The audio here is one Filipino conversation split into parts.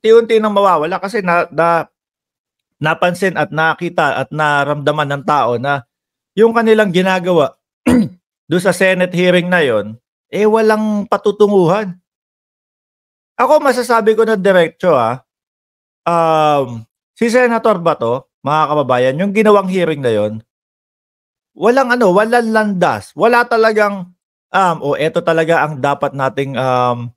unti-unti nang mawawala kasi na, na napansin at nakita at naramdaman ng tao na yung kanilang ginagawa do sa Senate hearing na yon eh walang patutunguhan. Ako masasabi ko na diretso ha. um, si Senator Bato, mga kababayan, yung ginawang hearing na yon, walang ano, walang landas, wala talagang um, o oh, eto talaga ang dapat nating um,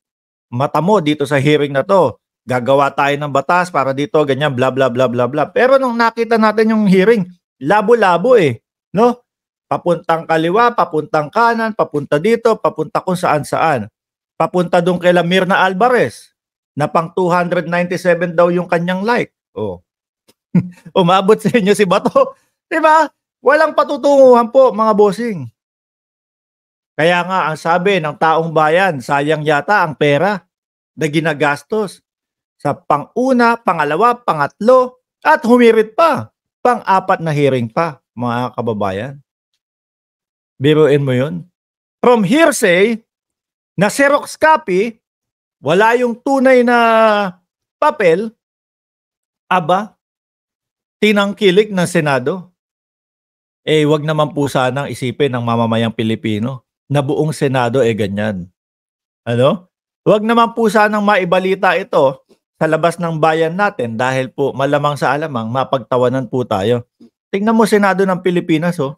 matamo dito sa hearing na to gagawa tayo ng batas para dito, ganyan, bla bla bla bla bla. Pero nung nakita natin yung hearing, labo-labo eh, no? Papuntang kaliwa, papuntang kanan, papunta dito, papunta kung saan-saan. Papunta doon kay Lamirna Alvarez na pang 297 daw yung kanyang like. Oh. Umabot sa inyo si Bato. Di ba? Walang patutunguhan po mga bossing. Kaya nga ang sabi ng taong bayan, sayang yata ang pera na ginagastos sa panguna, pangalawa, pangatlo, at humirit pa, pang-apat na hearing pa, mga kababayan. Biruin mo yun. From hearsay, na Xerox copy, wala yung tunay na papel, aba, tinangkilik ng Senado. Eh, wag naman po sanang isipin ng mamamayang Pilipino na buong Senado eh ganyan. Ano? Wag naman po sanang maibalita ito sa labas ng bayan natin dahil po malamang sa alamang mapagtawanan po tayo. Tingnan mo Senado ng Pilipinas oh,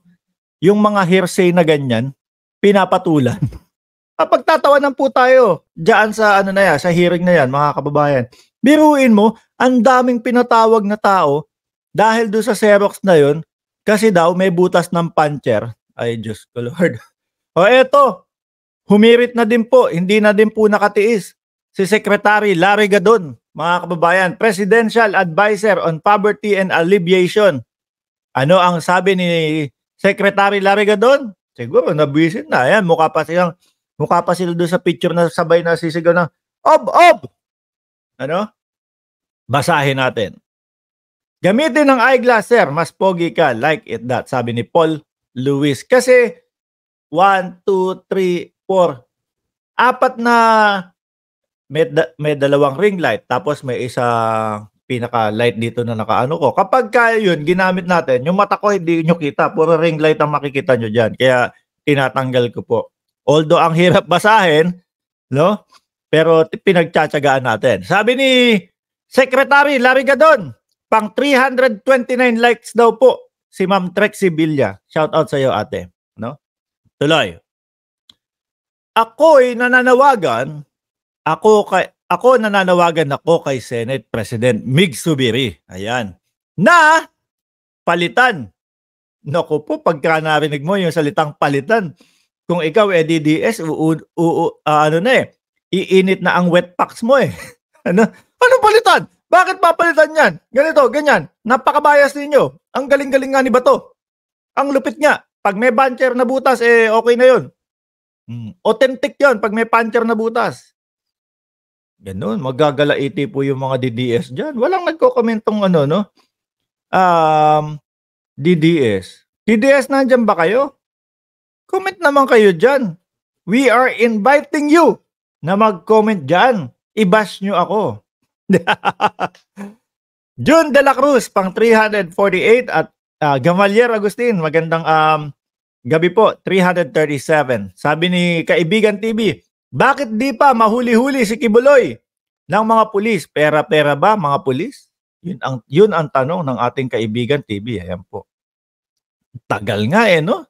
yung mga hearsay na ganyan, pinapatulan. Mapagtatawanan po tayo diyan sa ano na yan, sa hearing na yan mga kababayan. Biruin mo, ang daming pinatawag na tao dahil do sa Xerox na yon kasi daw may butas ng puncher. Ay, Diyos ko Lord. O eto, humirit na din po, hindi na din po nakatiis. Si Secretary Larry Gadon, mga kababayan, Presidential Advisor on Poverty and Alleviation. Ano ang sabi ni Secretary Lariga doon? Siguro, nabisit na. Ayan, mukha pa silang, mukha pa sila doon sa picture na sabay na sisigaw na, ob, ob! Ano? Basahin natin. Gamitin ng eyeglass, sir. Mas pogi ka. Like it that. Sabi ni Paul Lewis. Kasi, 1, 2, 3, 4. Apat na may, da- may dalawang ring light tapos may isa pinaka light dito na nakaano ko. Kapag kaya yun, ginamit natin. Yung mata ko hindi nyo kita. Puro ring light ang makikita nyo dyan. Kaya tinatanggal ko po. Although ang hirap basahin, no? Pero pinagtsatsagaan natin. Sabi ni Secretary Larry Gadon, pang 329 likes daw po si Ma'am Trexie Villa. Shout out sa iyo ate. No? Tuloy. Ako'y nananawagan ako kay ako nananawagan ako kay Senate President Mig Subiri. Ayan. Na palitan. Naku po, pagka narinig mo yung salitang palitan, kung ikaw eh DDS, u, u, u, uh, ano na eh, iinit na ang wet packs mo eh. ano? Anong palitan? Bakit papalitan yan? Ganito, ganyan. Napakabayas ninyo. Ang galing-galing nga ni Bato. Ang lupit nga. Pag may bancher na butas, eh okay na yun. Hmm. Authentic yon pag may puncher na butas. Ganun, magagalaiti po yung mga DDS dyan. Walang nagko-commentong ano, no? Um, DDS. DDS, nandyan ba kayo? Comment naman kayo dyan. We are inviting you na mag-comment dyan. I-bash nyo ako. June De La Cruz, pang 348 at uh, Gamalier Agustin, magandang um, gabi po, 337. Sabi ni Kaibigan TV, bakit di pa mahuli-huli si Kibuloy ng mga pulis? Pera-pera ba mga pulis? Yun ang, yun ang tanong ng ating kaibigan TV. Ayan po. Tagal nga eh, no?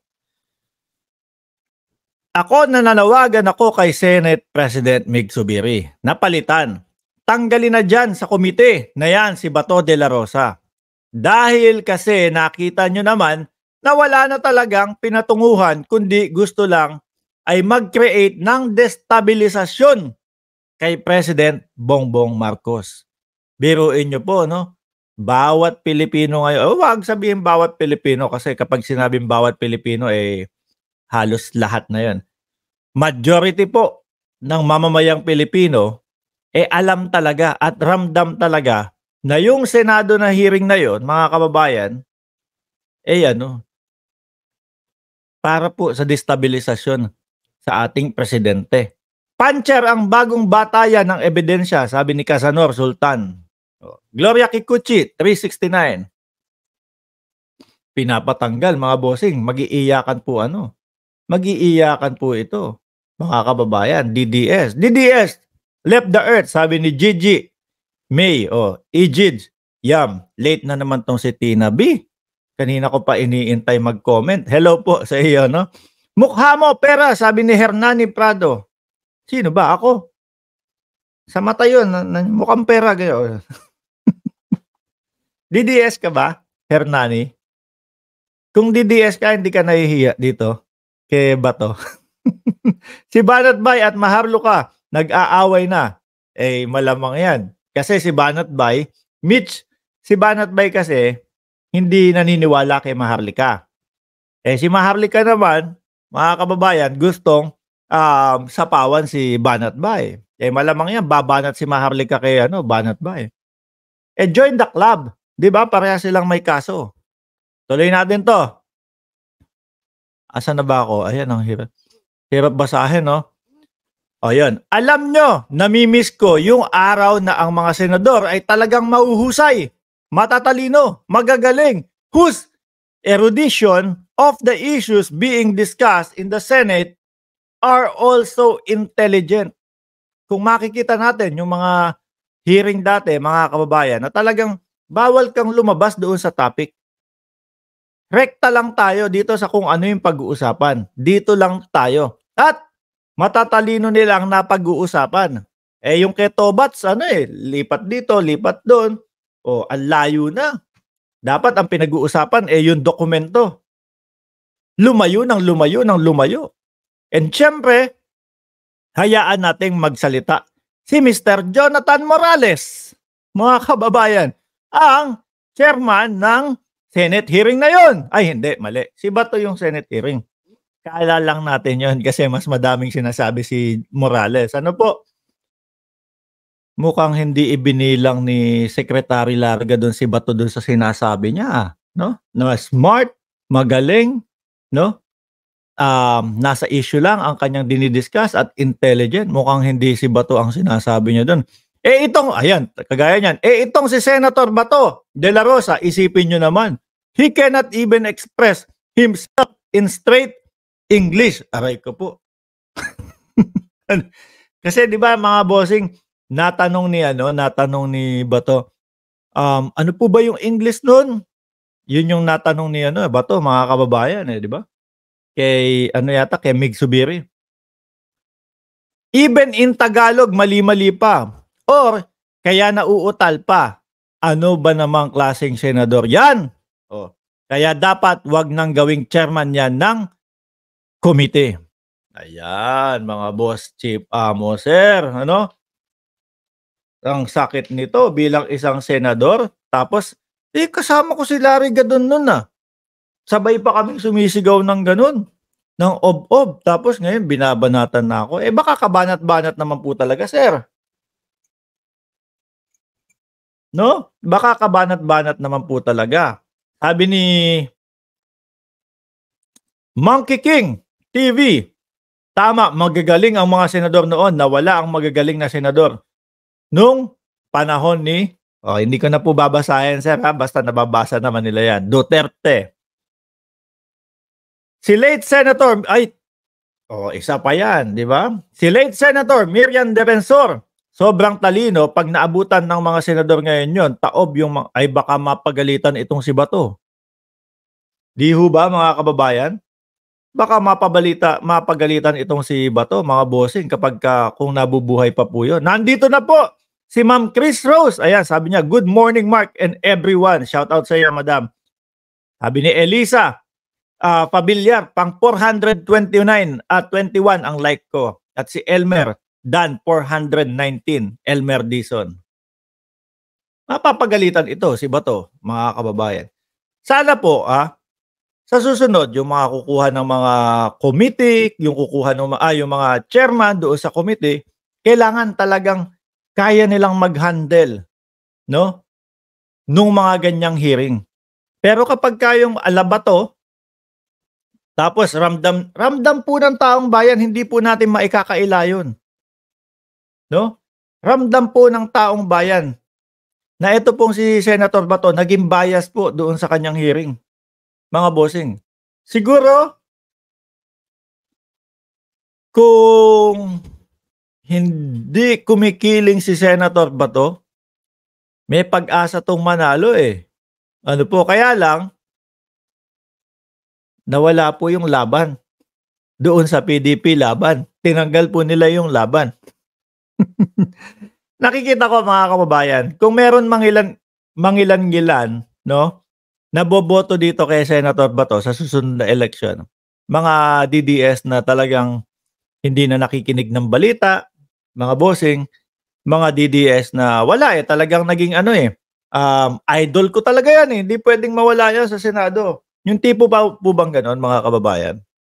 Ako nananawagan ako kay Senate President Mig Subiri. Napalitan. Tanggalin na dyan sa komite na yan si Bato de la Rosa. Dahil kasi nakita nyo naman na wala na talagang pinatunguhan kundi gusto lang ay mag-create ng destabilisasyon kay President Bongbong Marcos. Biruin nyo po, no? Bawat Pilipino ngayon, oh, wag sabihin bawat Pilipino kasi kapag sinabing bawat Pilipino, eh, halos lahat na yon. Majority po ng mamamayang Pilipino, eh alam talaga at ramdam talaga na yung Senado na hearing na yon, mga kababayan, eh ano, para po sa destabilisasyon sa ating presidente. Puncher ang bagong batayan ng ebidensya, sabi ni Casanor Sultan. Gloria Kikuchi, 369. Pinapatanggal mga bossing, magiiyakan po ano. Magiiyakan po ito. Mga kababayan, DDS. DDS, left the earth, sabi ni Gigi. May, o, oh, Ejid, Yam, late na naman tong si Tina B. Kanina ko pa iniintay mag-comment. Hello po sa iyo, no? Mukha mo pera, sabi ni Hernani Prado. Sino ba? Ako. Sa mata yun, mukhang pera. Ganyan. DDS ka ba, Hernani? Kung DDS ka, hindi ka nahihiya dito. Kay to? si Banat Bay at Maharlo ka, nag-aaway na. Eh, malamang yan. Kasi si Banat Bay, Mitch, si Banat Bay kasi, hindi naniniwala kay Maharlika. Eh, si Maharlika naman, mga kababayan, gustong um, sapawan si Banat Bay. Eh malamang yan, babanat si Maharlika kay ano, Banat Bay. Eh join the club. Di ba? Pareha silang may kaso. Tuloy natin to. Asa na ba ako? Ayan, ang hirap. Hirap basahin, no? O yun. Alam nyo, namimiss ko yung araw na ang mga senador ay talagang mauhusay, matatalino, magagaling, whose erudition of the issues being discussed in the Senate are also intelligent. Kung makikita natin yung mga hearing dati, mga kababayan, na talagang bawal kang lumabas doon sa topic. Rekta lang tayo dito sa kung ano yung pag-uusapan. Dito lang tayo. At matatalino nila ang napag-uusapan. Eh yung kay Tobats, ano eh, lipat dito, lipat doon. O, ang layo na. Dapat ang pinag-uusapan eh yung dokumento lumayo ng lumayo ng lumayo. And syempre, hayaan nating magsalita si Mr. Jonathan Morales, mga kababayan, ang chairman ng Senate hearing na yon. Ay hindi, mali. Si Bato yung Senate hearing. Kala lang natin yon kasi mas madaming sinasabi si Morales. Ano po? Mukhang hindi ibinilang ni Secretary Larga doon si Bato doon sa sinasabi niya. Ah, no? Na smart, magaling, no? Um, nasa issue lang ang kanyang dinidiscuss at intelligent. Mukhang hindi si Bato ang sinasabi niya doon. Eh itong, ayan, kagaya niyan, eh itong si Senator Bato de la Rosa, isipin niyo naman, he cannot even express himself in straight English. Aray ko po. Kasi di ba mga bossing, natanong ni ano, natanong ni Bato, um, ano po ba yung English noon? Yun yung natanong ni ano, eh, Bato, mga kababayan eh, di ba? Kay, ano yata, kay Mig Subiri. Even in Tagalog, mali-mali pa. Or, kaya nauutal pa. Ano ba namang klaseng senador yan? O, Kaya dapat wag nang gawing chairman yan ng komite. Ayan, mga boss, chief amo, sir. Ano? Ang sakit nito bilang isang senador, tapos eh, kasama ko si Larry Gadon nun ah. Sabay pa kaming sumisigaw ng ganun. Ng ob-ob. Tapos ngayon, binabanatan na ako. Eh, baka kabanat-banat naman po talaga, sir. No? Baka kabanat-banat naman po talaga. Sabi ni Monkey King TV. Tama, magagaling ang mga senador noon. Nawala ang magagaling na senador. Nung panahon ni Oh, hindi ko na po babasahin, sir, ha? basta nababasa naman nila yan. Duterte. Si late Senator, ay, oh, isa pa yan, di ba? Si late Senator Miriam Defensor, sobrang talino, pag naabutan ng mga senador ngayon yon, taob yung, ay baka mapagalitan itong si Bato. Di ho ba, mga kababayan? Baka mapabalita, mapagalitan itong si Bato, mga bossing, kapag ka, kung nabubuhay pa po yun. Nandito na po Si Ma'am Chris Rose, ayan, sabi niya, good morning Mark and everyone. Shout out sa iyo, Madam. Sabi ni Elisa, uh, ah, pabilyar, pang 429 at uh, 21 ang like ko. At si Elmer, Dan 419, Elmer Dison. Mapapagalitan ito si Bato, mga kababayan. Sana po, ah, sa susunod, yung mga kukuha ng mga committee, yung kukuha ng mga, ah, yung mga chairman doon sa committee, kailangan talagang kaya nilang mag-handle no nung mga ganyang hearing. Pero kapag kayong alabato, tapos ramdam ramdam po ng taong bayan, hindi po natin maikakaila 'yon. No? Ramdam po ng taong bayan na ito pong si Senator Bato naging bias po doon sa kanyang hearing. Mga bossing, siguro kung hindi kumikiling si Senator Bato. May pag-asa tong manalo eh. Ano po, kaya lang, nawala po yung laban. Doon sa PDP laban. Tinanggal po nila yung laban. Nakikita ko mga kababayan, kung meron mangilan, mangilan-gilan, no, naboboto dito kay Senator Bato sa susunod na eleksyon, mga DDS na talagang hindi na nakikinig ng balita, mga bossing, mga DDS na wala eh. Talagang naging ano eh. Um, idol ko talaga yan eh. Hindi pwedeng mawala yan sa Senado. Yung tipo pa po bang ganun, mga kababayan?